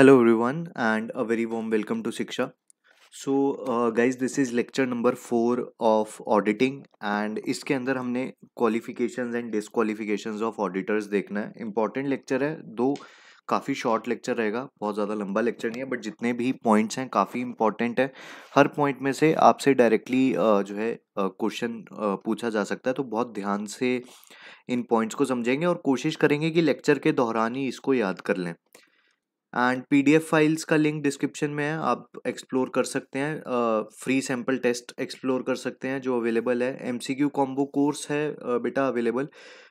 hello everyone and a very warm welcome to Shiksha so guys this is lecture number four of auditing and इसके अंदर हमने qualifications and disqualifications of auditors देखना है important lecture है दो काफ़ी short lecture रहेगा बहुत ज़्यादा लंबा लेक्चर नहीं है बट जितने भी पॉइंट्स हैं काफ़ी इंपॉर्टेंट है हर पॉइंट में से आपसे डायरेक्टली uh, जो है क्वेश्चन uh, uh, पूछा जा सकता है तो बहुत ध्यान से इन पॉइंट्स को समझेंगे और कोशिश करेंगे कि लेक्चर के दौरान ही इसको याद कर लें एंड पीडीएफ फाइल्स का लिंक डिस्क्रिप्शन में है आप एक्सप्लोर कर सकते हैं फ्री सैम्पल टेस्ट एक्सप्लोर कर सकते हैं जो अवेलेबल है एमसीक्यू कॉम्बो कोर्स है बेटा available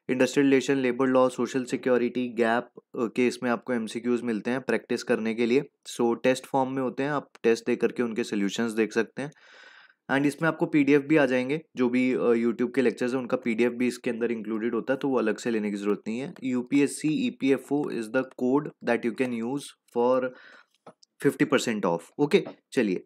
industrial relation labour law social security gap के इसमें आपको क्यूज़ मिलते हैं प्रैक्टिस करने के लिए सो टेस्ट फॉर्म में होते हैं आप टेस्ट दे करके उनके सोल्यूशंस देख सकते हैं एंड इसमें आपको पीडीएफ भी आ जाएंगे जो भी यूट्यूब के लेक्चर्स हैं उनका पीडीएफ भी इसके अंदर इंक्लूडेड होता है तो वो अलग से लेने की ज़रूरत नहीं है UPSC EPFO is the code that you can use for fifty percent off okay चलिए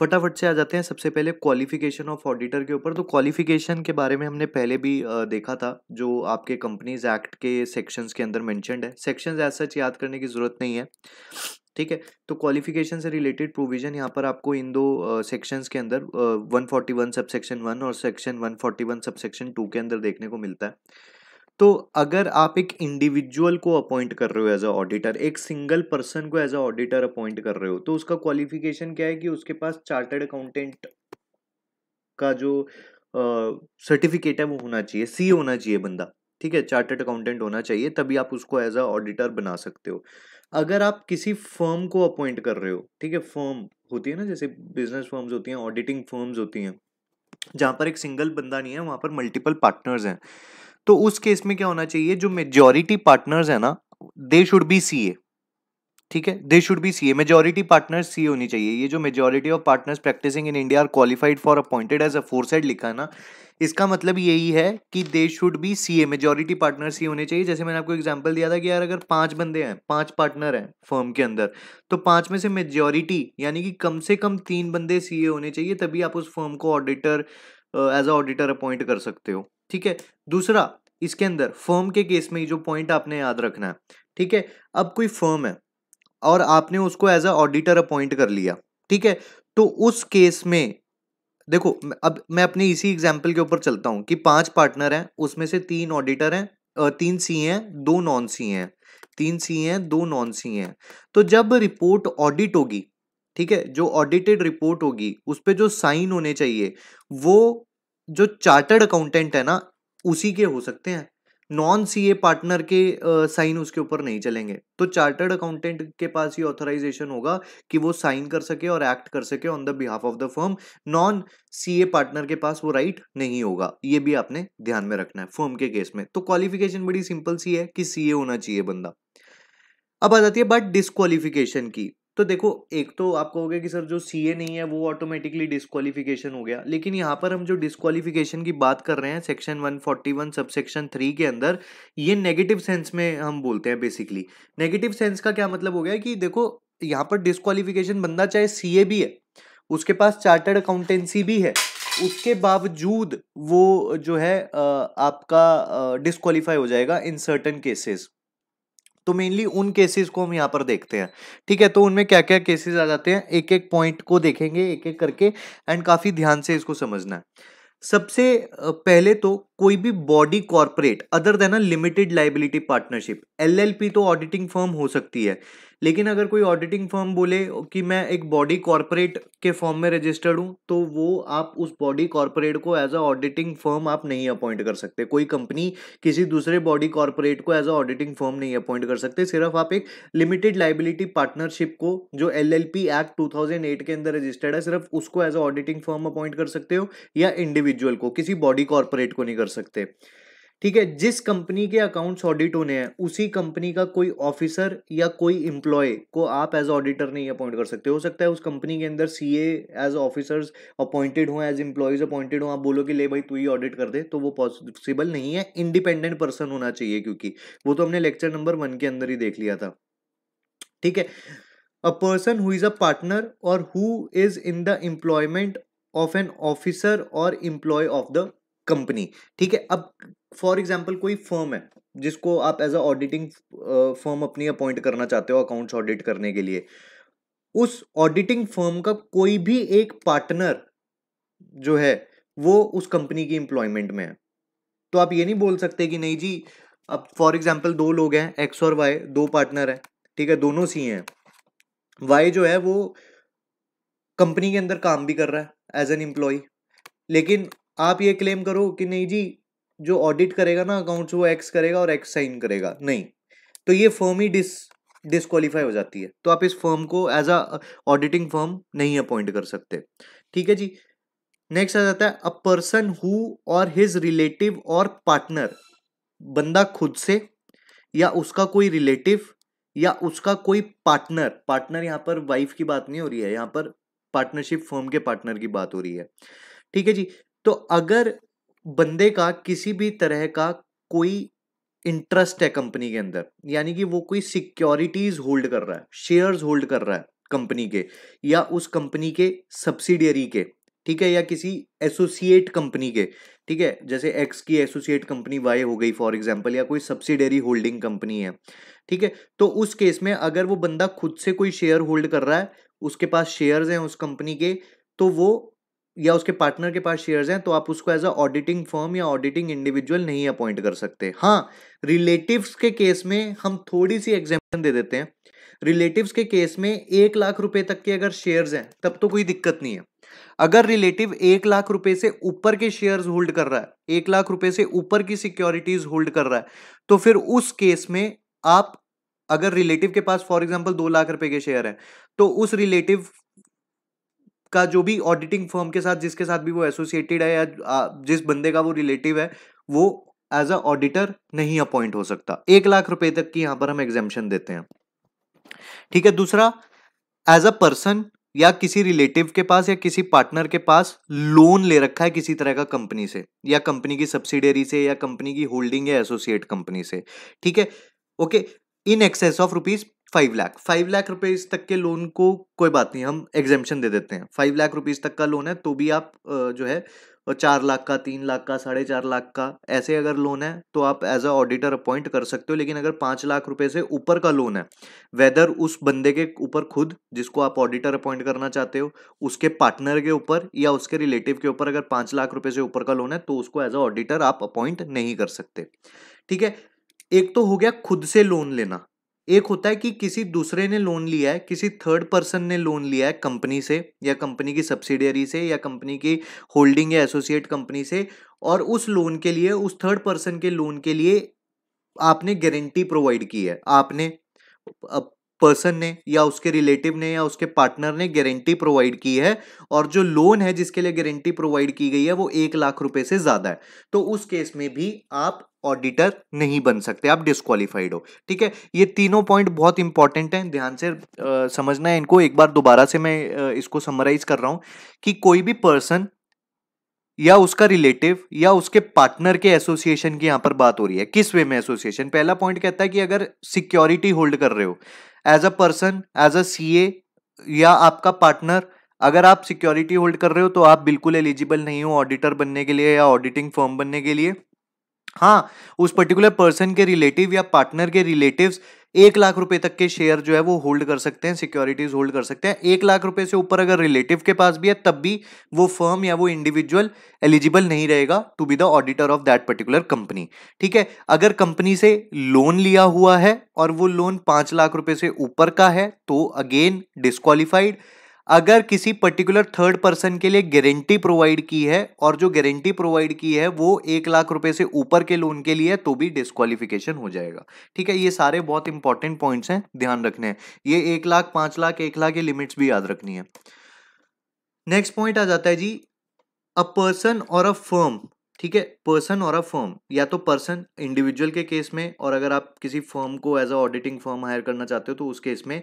फटाफट से आ जाते हैं सबसे पहले क्वालिफिकेशन ऑफ ऑडिटर के ऊपर तो क्वालिफिकेशन के बारे में हमने पहले भी देखा था जो आपके कंपनीज एक्ट के सेक्शंस के अंदर मैंशनड है सेक्शंस एज सच याद करने की ज़रूरत नहीं है ठीक है तो क्वालिफिकेशन से रिलेटेड प्रोविजन यहाँ पर आपको इन दो सेक्शंस के अंदर one forty one sub section one और section one forty one sub section two के अंदर देखने को मिलता है तो अगर आप एक इंडिविजुअल को अपॉइंट कर रहे हो एज अ ऑडिटर एक सिंगल पर्सन को एज अ ऑडिटर अपॉइंट कर रहे हो तो उसका क्वालिफिकेशन क्या है कि उसके पास चार्टर्ड अकाउंटेंट का जो सर्टिफिकेट uh, है वो होना चाहिए सी होना चाहिए बंदा ठीक है चार्टर्ड अकाउंटेंट होना चाहिए तभी आप उसको एज अ ऑडिटर बना सकते हो अगर आप किसी फर्म को अपॉइंट कर रहे हो ठीक है फर्म होती है ना जैसे बिजनेस फर्म्स होती हैं ऑडिटिंग फर्म्स होती हैं जहाँ पर एक सिंगल बंदा नहीं है वहाँ पर मल्टीपल पार्टनर्स हैं तो उस केस में क्या होना चाहिए जो मेजोरिटी पार्टनर्स हैं ना दे शुड बी सी ए ठीक है they should be C A majority partner C होनी चाहिए ये जो majority of partners practising in India are qualified for appointed as aforesaid लिखा है ना इसका मतलब यही है कि they should be C A majority partner C होने चाहिए जैसे मैंने आपको एग्जाम्पल दिया था कि यार अगर पांच बंदे हैं पांच पार्टनर हैं फर्म के अंदर तो पांच में से मेजोरिटी यानी कि कम से कम तीन बंदे सी ए होने चाहिए तभी आप उस फर्म को auditor as a auditor appoint कर सकते हो ठीक है दूसरा इसके अंदर फर्म के केस में जो पॉइंट आपने याद रखना है ठीक है अब कोई फर्म है और आपने उसको एज अ ऑडिटर अपॉइंट कर लिया ठीक है तो उस केस में देखो अब मैं अपने इसी एग्जाम्पल के ऊपर चलता हूँ कि पांच पार्टनर हैं उसमें से तीन ऑडिटर हैं तीन सी हैं दो नॉन सी हैं तीन सी हैं दो नॉन सी हैं तो जब रिपोर्ट ऑडिट होगी ठीक है जो ऑडिटेड रिपोर्ट होगी उस पर जो साइन होने चाहिए वो जो चार्टर्ड अकाउंटेंट है ना उसी के हो सकते हैं नॉन ए पार्टनर के साइन उसके ऊपर नहीं चलेंगे तो चार्टर्ड अकाउंटेंट के पास ही ऑथराइजेशन होगा कि वो साइन कर सके और एक्ट कर सके on the behalf of the firm non C A partner के पास वो राइट नहीं होगा ये भी आपने ध्यान में रखना है फर्म के केस में तो क्वालिफिकेशन बड़ी सिंपल सी है कि सी ए होना चाहिए बंदा अब आ जाती है बट डिस्कालिफिकेशन की तो देखो एक तो आप कहोगे कि सर जो सी ए नहीं है वो ऑटोमेटिकली डिस्कवालिफिकेशन हो गया लेकिन यहाँ पर हम जो डिस्कवालिफिकेशन की बात कर रहे हैं section one one sub section three के अंदर ये नेगेटिव सेंस में हम बोलते हैं बेसिकली नेगेटिव सेंस का क्या मतलब हो गया कि देखो यहाँ पर डिस्कवालिफिकेशन बंदा चाहे सी ए भी है उसके पास चार्टर्ड अकाउंटेंसी भी है उसके बावजूद वो जो है आपका डिस्कालीफाई हो जाएगा इन सर्टन केसेस तो मेनली उन केसेस को हम यहाँ पर देखते हैं ठीक है तो उनमें क्या क्या केसेस आ जाते हैं एक एक पॉइंट को देखेंगे एक एक करके एंड काफ़ी ध्यान से इसको समझना है सबसे पहले तो कोई भी body corporate other than a limited liability partnership LLP तो ऑडिटिंग फर्म हो सकती है लेकिन अगर कोई ऑडिटिंग फॉर्म बोले कि मैं एक बॉडी कॉरपोरेट के फॉर्म में रजिस्टर्ड हूँ तो वो आप उस बॉडी कॉरपोरेट को एज अ ऑडिटिंग फॉर्म आप नहीं अपॉइंट कर सकते कोई कंपनी किसी दूसरे बॉडी कॉरपोरेट को एज अ ऑडिटिंग फॉर्म नहीं अपॉइंट कर सकते सिर्फ आप एक लिमिटेड लाइबिलिटी पार्टनरशिप को जो एल एक्ट एट के अंदर रजिस्टर्ड है सिर्फ उसको as a auditing form appoint कर सकते हो या इंडिविजुअल को किसी बॉडी कॉरपोरेट को नहीं कर सकते ठीक है जिस कंपनी के अकाउंट्स ऑडिट होने हैं उसी कंपनी का कोई ऑफिसर या कोई इम्प्लॉय को आप एज ऑडिटर नहीं अपॉइंट कर सकते हो सकता है उस कंपनी के अंदर सी एज ऑफिसर्स अपॉइंटेड हों एज इम्प्लॉयज अपॉइंटेड हों आप बोलो कि ले भाई तू ही ऑडिट कर दे तो वो पॉसिबल नहीं है इंडिपेंडेंट पर्सन होना चाहिए क्योंकि वो तो हमने लेक्चर नंबर वन के अंदर ही देख लिया था ठीक है a person who is a partner और who is in the employment of an officer और इम्प्लॉय ऑफ द कंपनी ठीक है अब फॉर एग्जाम्पल कोई फर्म है जिसको आप एज अ ऑडिटिंग फर्म अपनी अपॉइंट करना चाहते हो अकाउंट्स ऑडिट करने के लिए उस ऑडिटिंग फर्म का कोई भी एक पार्टनर जो है वो उस कंपनी की एम्प्लॉयमेंट में है तो आप ये नहीं बोल सकते कि नहीं जी अब फॉर एग्जाम्पल दो लोग हैं एक्स और वाई दो पार्टनर हैं ठीक है दोनों सी हैं वाई जो है वो कंपनी के अंदर काम भी कर रहा है एज एन एम्प्लॉय लेकिन आप ये क्लेम करो कि नहीं जी जो ऑडिट करेगा ना अकाउंट्स वो एक्स करेगा और एक्स साइन करेगा नहीं तो ये फर्म ही डिस डिसक्वालीफाई हो जाती है तो आप इस फर्म को एज अ ऑडिटिंग फर्म नहीं अपॉइंट कर सकते ठीक है जी नेक्स्ट आ जाता है अ पर्सन हु और हिज रिलेटिव और पार्टनर बंदा खुद से या उसका कोई रिलेटिव या उसका कोई पार्टनर पार्टनर यहाँ पर वाइफ की बात नहीं हो रही है यहाँ पर पार्टनरशिप फर्म के पार्टनर की बात हो रही है ठीक है जी तो अगर बंदे का किसी भी तरह का कोई इंटरेस्ट है कंपनी के अंदर यानी कि वो कोई सिक्योरिटीज होल्ड कर रहा है शेयर्स होल्ड कर रहा है कंपनी के या उस कंपनी के सब्सिडियरी के ठीक है या किसी एसोसिएट कंपनी के ठीक है जैसे एक्स की एसोसिएट कंपनी वाई हो गई फॉर एग्जांपल या कोई सब्सिडरी होल्डिंग कंपनी है ठीक है तो उस केस में अगर वो बंदा खुद से कोई शेयर होल्ड कर रहा है उसके पास शेयर्स हैं उस कंपनी के तो वो या उसके पार्टनर के पास शेयर्स हैं तो आप उसको एज अ ऑडिटिंग फर्म या ऑडिटिंग इंडिविजुअल नहीं अपॉइंट कर सकते हाँ रिलेटिव्स के केस में हम थोड़ी सी एग्जाम्पल दे देते हैं रिलेटिव्स के केस में एक लाख रुपए तक के अगर शेयर्स हैं तब तो कोई दिक्कत नहीं है अगर रिलेटिव एक लाख रुपए से ऊपर के शेयर्स होल्ड कर रहा है एक लाख रुपए से ऊपर की सिक्योरिटीज होल्ड कर रहा है तो फिर उस केस में आप अगर रिलेटिव के पास फॉर एग्जाम्पल दो लाख रुपए के शेयर हैं तो उस रिलेटिव का जो भी ऑडिटिंग फर्म के साथ जिसके साथ भी वो एसोसिएटेड है या जिस बंदे का वो रिलेटिव है वो एज अ ऑडिटर नहीं अपॉइंट हो सकता एक लाख रुपए तक की यहां पर हम एग्जामेशन देते हैं ठीक है दूसरा एज अ पर्सन या किसी रिलेटिव के पास या किसी पार्टनर के पास लोन ले रखा है किसी तरह का कंपनी से या कंपनी की सब्सिडरी से या कंपनी की होल्डिंग या एसोसिएट कंपनी से ठीक है okay in excess of rupees five lakh five lakh rupees तक के लोन को कोई बात नहीं हम एग्जेम्पन दे देते हैं फाइव लाख रुपीज तक का लोन है तो भी आप जो है चार लाख का तीन लाख का साढ़े चार लाख का ऐसे अगर लोन है तो आप एज अ ऑडिटर अपॉइंट कर सकते हो लेकिन अगर पाँच लाख रुपए से ऊपर का लोन है वेदर उस बंदे के ऊपर खुद जिसको आप ऑडिटर अपॉइंट करना चाहते हो उसके पार्टनर के ऊपर या उसके रिलेटिव के ऊपर अगर पाँच लाख रुपए से ऊपर का लोन है तो उसको एज अ ऑडिटर आप अपॉइंट नहीं कर सकते ठीक है एक तो हो गया खुद से लोन लेना एक होता है कि किसी दूसरे ने लोन लिया है किसी थर्ड पर्सन ने लोन लिया है कंपनी से या कंपनी की सब्सिडियरी से या कंपनी की होल्डिंग या एसोसिएट कंपनी से और उस लोन के लिए उस थर्ड पर्सन के लोन के लिए आपने गारंटी प्रोवाइड की है आपने पर्सन ने या उसके रिलेटिव ने या उसके पार्टनर ने गारंटी प्रोवाइड की है और जो लोन है जिसके लिए गारंटी प्रोवाइड की गई है वो एक लाख रुपए से ज्यादा है तो उस केस में भी आप ऑडिटर नहीं बन सकते आप डिस्कालीफाइड हो ठीक है ये तीनों पॉइंट बहुत इंपॉर्टेंट हैं ध्यान से आ, समझना है इनको एक बार दोबारा से मैं आ, इसको समराइज कर रहा हूं कि कोई भी पर्सन या उसका रिलेटिव या उसके पार्टनर के एसोसिएशन की यहां पर बात हो रही है किस वे में एसोसिएशन पहला पॉइंट कहता है कि अगर सिक्योरिटी होल्ड कर रहे हो as a person as a A या आपका पार्टनर अगर आप सिक्योरिटी होल्ड कर रहे हो तो आप बिल्कुल एलिजिबल नहीं हो ऑडिटर बनने के लिए या ऑडिटिंग फॉर्म बनने के लिए हाँ उस पर्टिकुलर पर्सन के रिलेटिव या पार्टनर के रिलेटिव्स एक लाख रुपए तक के शेयर जो है वो होल्ड कर सकते हैं सिक्योरिटीज होल्ड कर सकते हैं एक लाख रुपए से ऊपर अगर रिलेटिव के पास भी है तब भी वो फर्म या वो इंडिविजुअल एलिजिबल नहीं रहेगा to be the auditor of that particular company ठीक है अगर कंपनी से लोन लिया हुआ है और वो लोन पांच लाख रुपए से ऊपर का है तो अगेन डिस्कालीफाइड अगर किसी पर्टिकुलर थर्ड पर्सन के लिए गारंटी प्रोवाइड की है और जो गारंटी प्रोवाइड की है वो एक लाख रुपए से ऊपर के लोन के लिए है तो भी डिस्कालिफिकेशन हो जाएगा ठीक है ये सारे बहुत इंपॉर्टेंट पॉइंट्स हैं ध्यान रखने हैं ये एक लाख पांच लाख एक लाख ये लिमिट्स भी याद रखनी है नेक्स्ट पॉइंट आ जाता है जी अ पर्सन और अ फर्म ठीक है पर्सन और अ फर्म या तो पर्सन इंडिविजुअल के केस में और अगर आप किसी फर्म को as a auditing firm hire करना चाहते हो तो उस केस में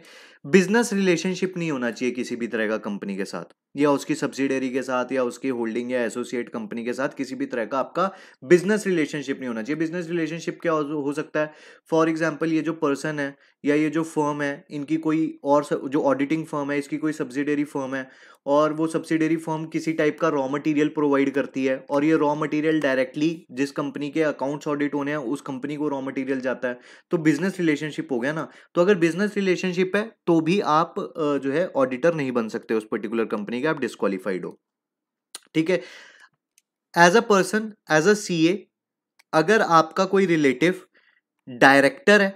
बिजनेस रिलेशनशिप नहीं होना चाहिए किसी भी तरह का कंपनी के साथ या उसकी सब्सिडरी के साथ या उसकी होल्डिंग या एसोसिएट कंपनी के साथ किसी भी तरह का आपका बिजनेस रिलेशनशिप नहीं होना चाहिए बिजनेस रिलेशनशिप क्या हो सकता है फॉर एग्जाम्पल ये जो पर्सन है या ये जो फर्म है इनकी कोई और जो ऑडिटिंग फर्म है इसकी कोई सब्सिडरी फर्म है और वो सब्सिडरी फर्म किसी टाइप का रॉ मटेरियल प्रोवाइड करती है और ये रॉ मटेरियल डायरेक्टली जिस कंपनी के अकाउंट्स ऑडिट होने हैं उस कंपनी को रॉ मटेरियल जाता है तो बिजनेस रिलेशनशिप हो गया ना तो अगर बिजनेस रिलेशनशिप है तो भी आप जो है ऑडिटर नहीं बन सकते उस पर्टिकुलर कंपनी कि आप डिस्कालीफाइड हो ठीक है as a person as a C अगर आपका कोई रिलेटिव डायरेक्टर है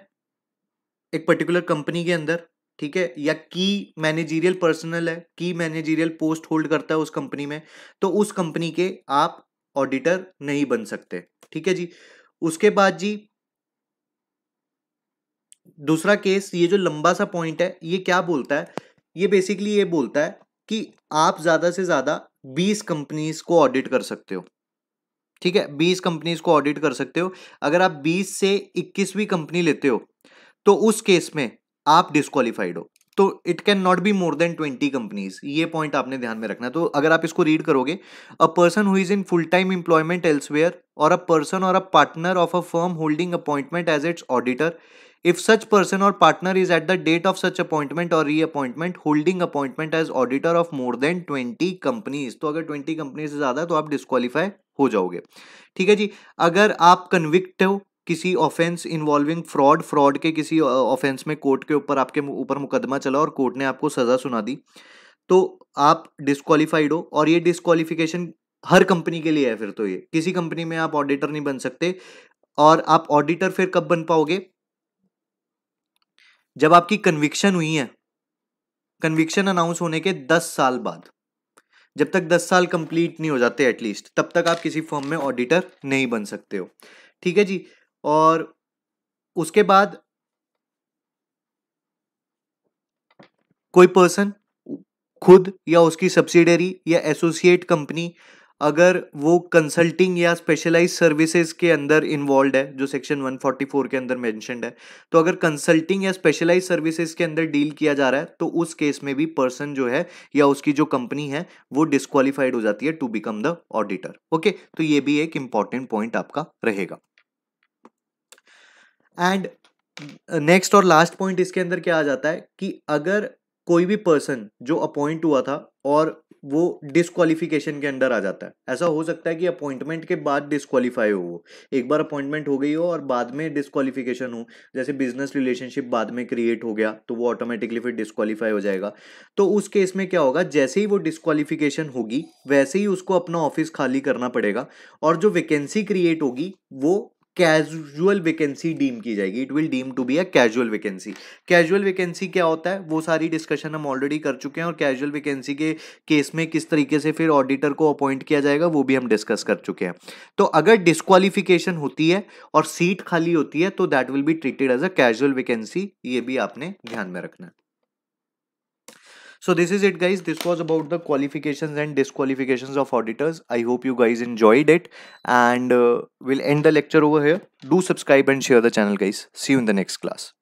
एक पर्टिकुलर कंपनी के अंदर ठीक है या की मैनेजीरियल पर्सनल है की मैनेजीरियल पोस्ट होल्ड करता है उस कंपनी में तो उस कंपनी के आप ऑडिटर नहीं बन सकते ठीक है जी उसके बाद जी दूसरा केस ये जो लंबा सा पॉइंट है ये क्या बोलता है ये बेसिकली ये बोलता है कि आप ज़्यादा से ज़्यादा बीस कंपनीज को ऑडिट कर सकते हो ठीक है बीस कंपनीज को ऑडिट कर सकते हो अगर आप बीस से इक्कीसवीं कंपनी लेते हो तो उस केस में आप डिस्कालीफाइड हो तो it can not be more than twenty companies ये पॉइंट आपने ध्यान में रखना तो अगर आप इसको रीड करोगे a person who is in full time employment elsewhere और अ पर्सन और a partner of a firm holding appointment as its auditor if such person or partner is at the date of such appointment or reappointment holding appointment as auditor of more than 20 companies तो अगर 20 company से ज़्यादा तो आप disqualify हो जाओगे ठीक है जी अगर आप कन्विक्ट हो किसी ऑफेंस इन्वॉल्विंग फ्रॉड फ्रॉड के किसी ऑफेंस में कोर्ट के ऊपर आपके ऊपर मुकदमा चला और कोर्ट ने आपको सज़ा सुना दी तो आप डिस्कालीफाइड हो और ये डिस्कालीफिकेशन हर कंपनी के लिए है फिर तो ये किसी कंपनी में आप ऑडिटर नहीं बन सकते और आप ऑडिटर फिर कब बन पाओगे जब आपकी कन्विक्शन हुई है कन्विक्शन अनाउंस होने के दस साल बाद जब तक दस साल कंप्लीट नहीं हो जाते एटलीस्ट तब तक आप किसी फॉर्म में ऑडिटर नहीं बन सकते हो ठीक है जी और उसके बाद कोई पर्सन खुद या उसकी सब्सिडरी या एसोसिएट कंपनी अगर वो कंसल्टिंग या स्पेशलाइज सर्विसेज के अंदर इन्वॉल्व है जो सेक्शन 144 के अंदर मैंशनड है तो अगर कंसल्टिंग या स्पेशलाइज सर्विसेज के अंदर डील किया जा रहा है तो उस केस में भी पर्सन जो है या उसकी जो कंपनी है वो डिस्कालीफाइड हो जाती है to become the auditor okay तो ये भी एक इंपॉर्टेंट पॉइंट आपका रहेगा एंड नेक्स्ट और लास्ट पॉइंट इसके अंदर क्या आ जाता है कि अगर कोई भी पर्सन जो अपॉइंट हुआ था और वो डिसक्वालिफिकेशन के अंडर आ जाता है ऐसा हो सकता है कि अपॉइंटमेंट के बाद डिसक्वालीफाई हो वो एक बार अपॉइंटमेंट हो गई हो और बाद में डिसक्वालिफिकेशन हो जैसे बिजनेस रिलेशनशिप बाद में क्रिएट हो गया तो वो ऑटोमेटिकली फिर डिसक्वालीफाई हो जाएगा तो उस केस में क्या होगा जैसे ही वो डिसक्वालिफिकेशन होगी वैसे ही उसको अपना ऑफिस खाली करना पड़ेगा और जो वैकेंसी क्रिएट होगी वो कैजुअल वैकेंसी डीम की जाएगी it will deem to be a casual vacancy casual vacancy क्या होता है वो सारी डिस्कशन हम ऑलरेडी कर चुके हैं और कैजुअल वैकेंसी के केस में किस तरीके से फिर ऑडिटर को अपॉइंट किया जाएगा वो भी हम डिस्कस कर चुके हैं तो अगर डिस्कालिफिकेशन होती है और सीट खाली होती है तो that will be treated as a casual vacancy ये भी आपने ध्यान में रखना है so this is it guys this was about the qualifications and disqualifications of auditors i hope you guys enjoyed it and uh, we'll end the lecture over here do subscribe and share the channel guys see you in the next class